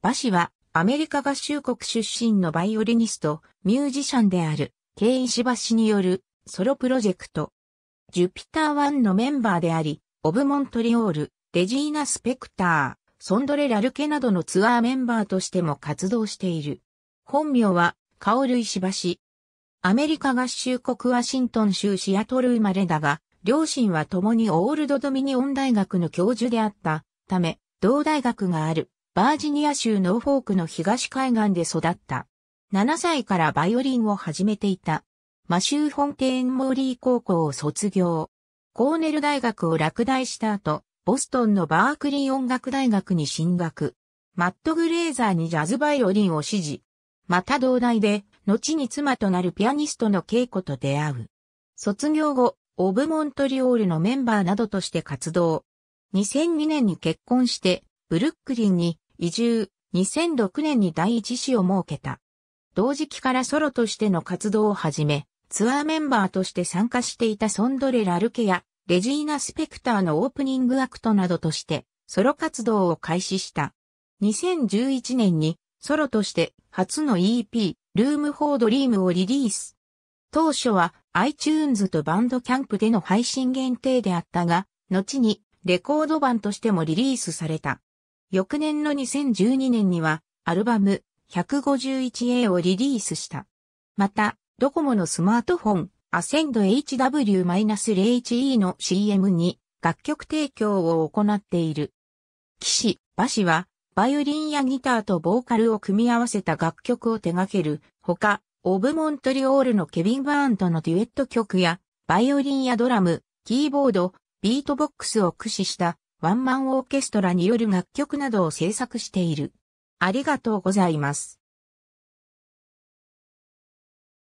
バシはアメリカ合衆国出身のバイオリニスト、ミュージシャンである、ケイ・シバシによるソロプロジェクト。ジュピター1のメンバーであり、オブモントリオール、レジーナ・スペクター、ソンドレ・ラルケなどのツアーメンバーとしても活動している。本名は、カオル・イ・シバシ。アメリカ合衆国ワシントン州シアトル生まれだが、両親は共にオールドドミニオン大学の教授であったため、同大学があるバージニア州ノーフォークの東海岸で育った。7歳からバイオリンを始めていた。マシュー・フォンテーン・モーリー高校を卒業。コーネル大学を落第した後、ボストンのバークリー音楽大学に進学。マット・グレーザーにジャズバイオリンを指示。また同大で、後に妻となるピアニストの稽古と出会う。卒業後、オブ・モントリオールのメンバーなどとして活動。2002年に結婚して、ブルックリンに移住、2006年に第一子を設けた。同時期からソロとしての活動を始め、ツアーメンバーとして参加していたソンドレ・ラルケや、レジーナ・スペクターのオープニングアクトなどとして、ソロ活動を開始した。2011年に、ソロとして初の EP、ルーム・フォー・ドリームをリリース。当初は iTunes とバンドキャンプでの配信限定であったが、後にレコード版としてもリリースされた。翌年の2012年には、アルバム 151A をリリースした。また、ドコモのスマートフォン、アセンド HW-01E の CM に楽曲提供を行っている。騎士、馬氏は、バイオリンやギターとボーカルを組み合わせた楽曲を手掛ける、ほか、オブ・モントリオールのケビン・バーンとのデュエット曲や、バイオリンやドラム、キーボード、ビートボックスを駆使したワンマンオーケストラによる楽曲などを制作している。ありがとうございます。